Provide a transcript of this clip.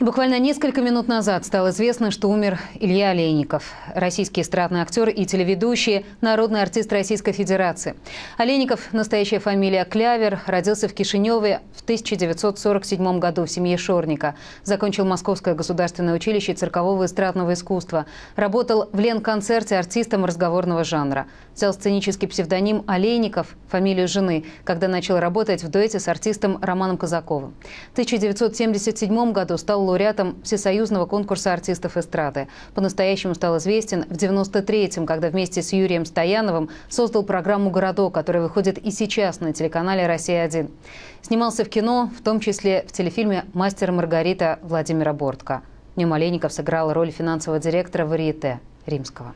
И буквально несколько минут назад стало известно, что умер Илья Олейников, российский эстрадный актер и телеведущий, народный артист Российской Федерации. Олейников, настоящая фамилия Клявер, родился в Кишиневе в 1947 году в семье Шорника. Закончил Московское государственное училище циркового и эстрадного искусства. Работал в Ленконцерте артистом разговорного жанра. Взял сценический псевдоним Олейников, фамилию жены, когда начал работать в дуэте с артистом Романом Казаковым. В 1977 году стал лауреатом Всесоюзного конкурса артистов эстрады. По-настоящему стал известен в 93-м, когда вместе с Юрием Стояновым создал программу «Городок», которая выходит и сейчас на телеканале «Россия-1». Снимался в кино, в том числе в телефильме «Мастер Маргарита» Владимира Бортко. Немоленников сыграл роль финансового директора «Варьете» Римского.